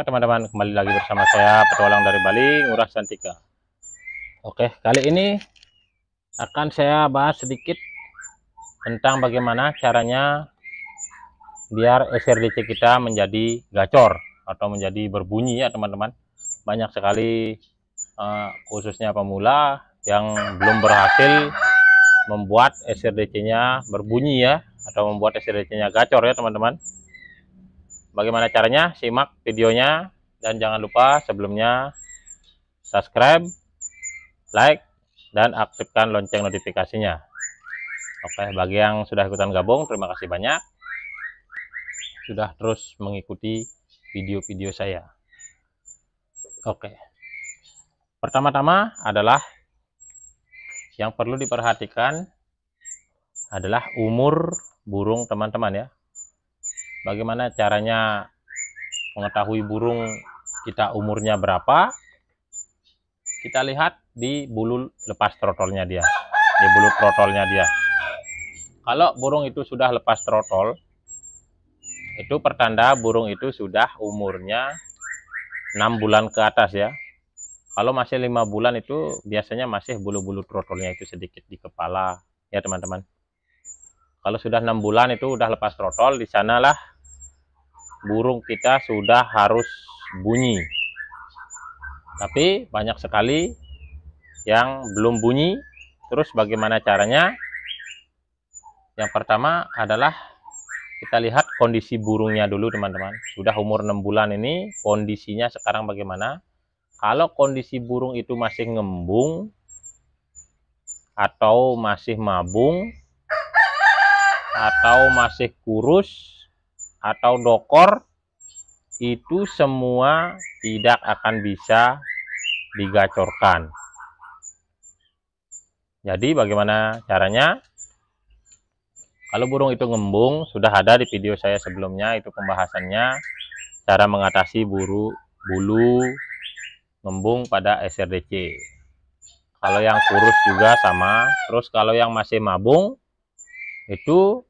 Oke teman-teman kembali lagi bersama saya petualang dari Bali Ngurah Santika Oke kali ini akan saya bahas sedikit tentang bagaimana caranya biar SRDC kita menjadi gacor atau menjadi berbunyi ya teman-teman banyak sekali uh, khususnya pemula yang belum berhasil membuat SRDC nya berbunyi ya atau membuat SRDC nya gacor ya teman-teman Bagaimana caranya? Simak videonya dan jangan lupa sebelumnya subscribe, like, dan aktifkan lonceng notifikasinya. Oke, bagi yang sudah ikutan gabung, terima kasih banyak. Sudah terus mengikuti video-video saya. Oke. Pertama-tama adalah yang perlu diperhatikan adalah umur burung teman-teman ya bagaimana caranya mengetahui burung kita umurnya berapa kita lihat di bulu lepas trotolnya dia di bulu trotolnya dia kalau burung itu sudah lepas trotol itu pertanda burung itu sudah umurnya 6 bulan ke atas ya kalau masih lima bulan itu biasanya masih bulu-bulu trotolnya itu sedikit di kepala ya teman-teman kalau sudah enam bulan itu udah lepas trotol di sanalah burung kita sudah harus bunyi tapi banyak sekali yang belum bunyi terus bagaimana caranya yang pertama adalah kita lihat kondisi burungnya dulu teman-teman sudah umur 6 bulan ini kondisinya sekarang bagaimana kalau kondisi burung itu masih ngembung atau masih mabung atau masih kurus atau dokor itu semua tidak akan bisa digacorkan. Jadi bagaimana caranya? Kalau burung itu ngembung, sudah ada di video saya sebelumnya itu pembahasannya cara mengatasi buru bulu ngembung pada SRDC. Kalau yang kurus juga sama. Terus kalau yang masih mabung itu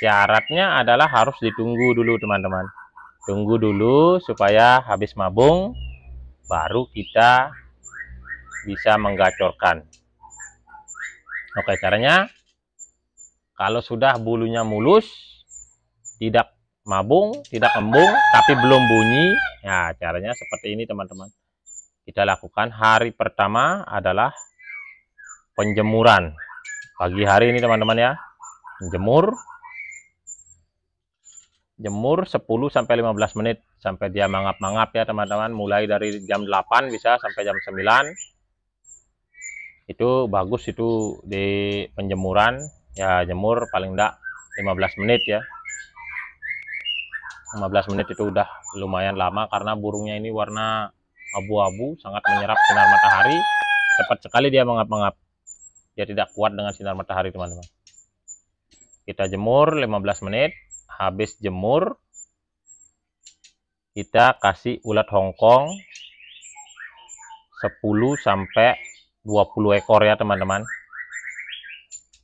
syaratnya adalah harus ditunggu dulu teman-teman tunggu dulu supaya habis mabung baru kita bisa menggacorkan oke caranya kalau sudah bulunya mulus tidak mabung tidak embung tapi belum bunyi nah caranya seperti ini teman-teman kita lakukan hari pertama adalah penjemuran pagi hari ini teman-teman ya menjemur jemur 10 sampai 15 menit sampai dia mangap-mangap ya teman-teman mulai dari jam 8 bisa sampai jam 9 itu bagus itu di penjemuran ya jemur paling enggak 15 menit ya 15 menit itu udah lumayan lama karena burungnya ini warna abu-abu sangat menyerap sinar matahari cepat sekali dia mengap-mengap dia tidak kuat dengan sinar matahari teman-teman kita jemur 15 menit habis jemur kita kasih ulat hongkong 10 sampai 20 ekor ya teman-teman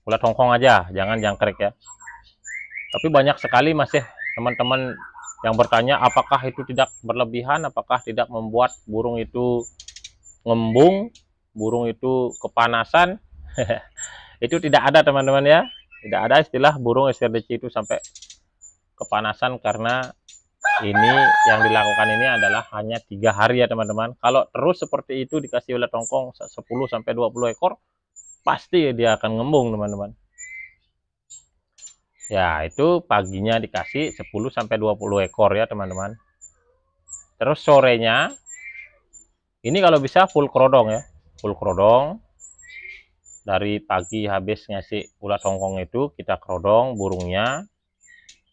ulat hongkong aja jangan jangkrik ya tapi banyak sekali masih teman-teman yang bertanya apakah itu tidak berlebihan apakah tidak membuat burung itu ngembung burung itu kepanasan itu tidak ada teman-teman ya tidak ada istilah burung SRDC itu sampai kepanasan karena ini yang dilakukan ini adalah hanya tiga hari ya teman-teman kalau terus seperti itu dikasih oleh tongkong 10 sampai 20 ekor pasti dia akan ngembung teman-teman ya itu paginya dikasih 10 sampai 20 ekor ya teman-teman terus sorenya ini kalau bisa full kerodong ya full kerodong dari pagi habis ngasih ulat tongkong itu kita kerodong burungnya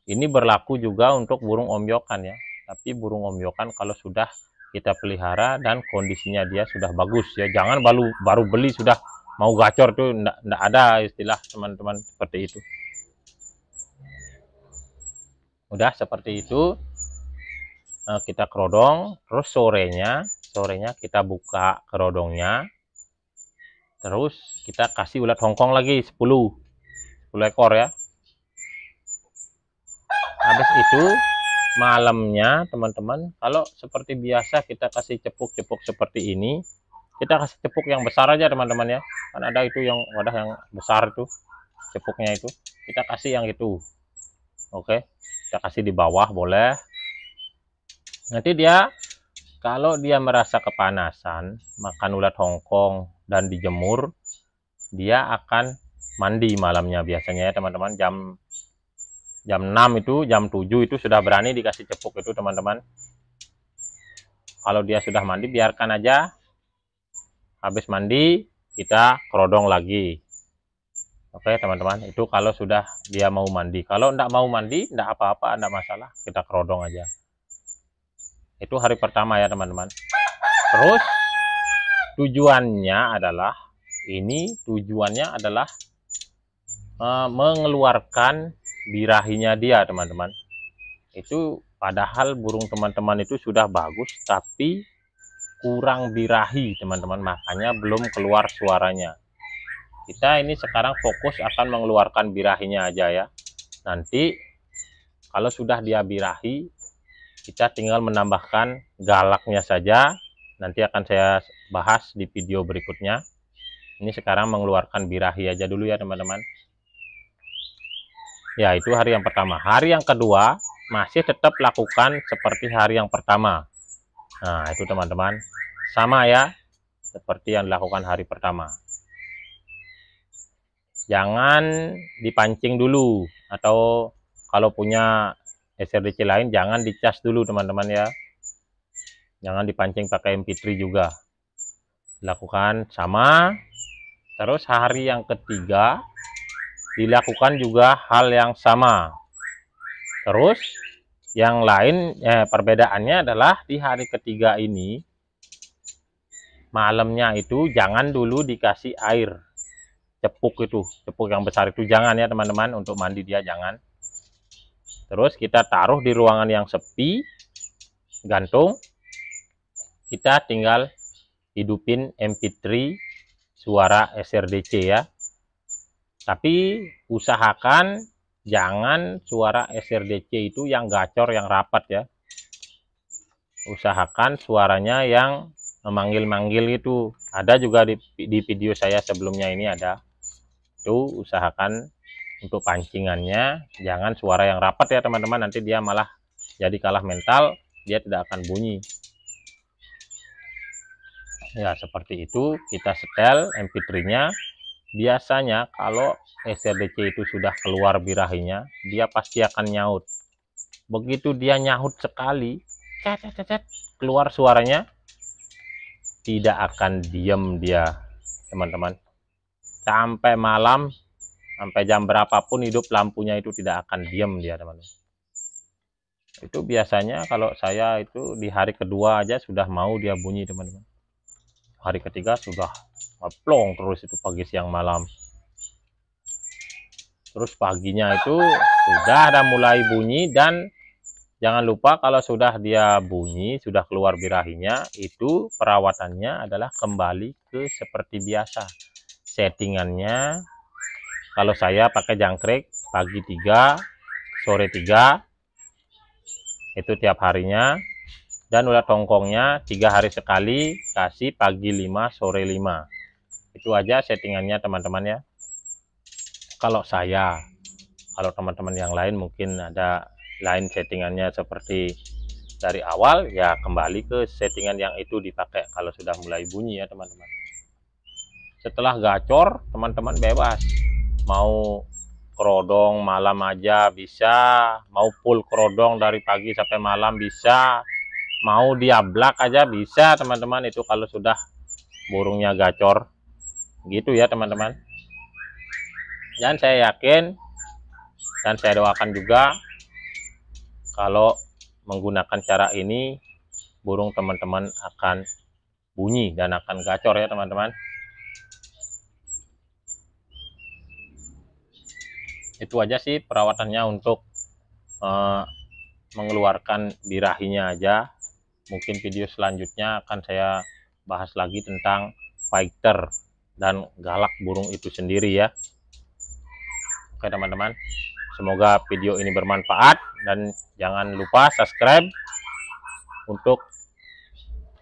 ini berlaku juga untuk burung omyokan ya. Tapi burung omyokan kalau sudah kita pelihara dan kondisinya dia sudah bagus ya. Jangan baru baru beli sudah mau gacor tuh enggak ada istilah teman-teman seperti itu. Udah seperti itu nah, kita kerodong, terus sorenya, sorenya kita buka kerodongnya. Terus kita kasih ulat hongkong lagi 10 10 ekor ya habis itu malamnya teman-teman kalau seperti biasa kita kasih cepuk-cepuk seperti ini kita kasih cepuk yang besar aja teman-teman ya kan ada itu yang wadah yang besar tuh cepuknya itu kita kasih yang itu oke kita kasih di bawah boleh nanti dia kalau dia merasa kepanasan makan ulat hongkong dan dijemur dia akan mandi malamnya biasanya ya teman-teman jam jam 6 itu jam 7 itu sudah berani dikasih cepuk itu teman-teman kalau dia sudah mandi biarkan aja habis mandi kita kerodong lagi oke teman-teman itu kalau sudah dia mau mandi kalau tidak mau mandi tidak apa-apa tidak masalah kita kerodong aja itu hari pertama ya teman-teman terus tujuannya adalah ini tujuannya adalah uh, mengeluarkan birahinya dia teman-teman itu padahal burung teman-teman itu sudah bagus tapi kurang birahi teman-teman makanya belum keluar suaranya kita ini sekarang fokus akan mengeluarkan birahinya aja ya nanti kalau sudah dia birahi kita tinggal menambahkan galaknya saja nanti akan saya bahas di video berikutnya ini sekarang mengeluarkan birahi aja dulu ya teman-teman ya itu hari yang pertama hari yang kedua masih tetap lakukan seperti hari yang pertama nah itu teman-teman sama ya seperti yang dilakukan hari pertama jangan dipancing dulu atau kalau punya SRDC lain jangan dicas dulu teman-teman ya jangan dipancing pakai MP3 juga lakukan sama terus hari yang ketiga dilakukan juga hal yang sama. Terus yang lain eh, perbedaannya adalah di hari ketiga ini malamnya itu jangan dulu dikasih air cepuk itu, cepuk yang besar itu jangan ya teman-teman untuk mandi dia jangan. Terus kita taruh di ruangan yang sepi, gantung. Kita tinggal hidupin MP3 suara SRDC ya. Tapi usahakan jangan suara SRDC itu yang gacor, yang rapat ya. Usahakan suaranya yang memanggil-manggil itu. Ada juga di, di video saya sebelumnya ini ada. Itu usahakan untuk pancingannya jangan suara yang rapat ya teman-teman. Nanti dia malah jadi kalah mental, dia tidak akan bunyi ya seperti itu kita setel mp3 nya biasanya kalau SRDC itu sudah keluar birahinya dia pasti akan nyaut begitu dia nyaut sekali cet, cet, cet, keluar suaranya tidak akan diem dia teman-teman sampai malam sampai jam berapapun hidup lampunya itu tidak akan diem dia teman-teman itu biasanya kalau saya itu di hari kedua aja sudah mau dia bunyi teman-teman hari ketiga sudah ngeplong terus itu pagi siang malam terus paginya itu sudah ada mulai bunyi dan jangan lupa kalau sudah dia bunyi sudah keluar birahinya itu perawatannya adalah kembali ke seperti biasa settingannya kalau saya pakai jangkrik pagi 3 sore 3 itu tiap harinya dan ular tongkongnya tiga hari sekali kasih pagi 5 sore 5 itu aja settingannya teman-teman ya kalau saya kalau teman-teman yang lain mungkin ada lain settingannya seperti dari awal ya kembali ke settingan yang itu dipakai kalau sudah mulai bunyi ya teman-teman setelah gacor teman-teman bebas mau kerodong malam aja bisa mau full kerodong dari pagi sampai malam bisa mau diablak aja bisa teman-teman itu kalau sudah burungnya gacor gitu ya teman-teman dan saya yakin dan saya doakan juga kalau menggunakan cara ini burung teman-teman akan bunyi dan akan gacor ya teman-teman itu aja sih perawatannya untuk uh, mengeluarkan birahinya aja mungkin video selanjutnya akan saya bahas lagi tentang fighter dan galak burung itu sendiri ya oke teman-teman semoga video ini bermanfaat dan jangan lupa subscribe untuk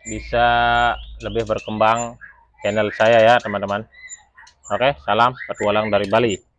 bisa lebih berkembang channel saya ya teman-teman oke salam petualang dari Bali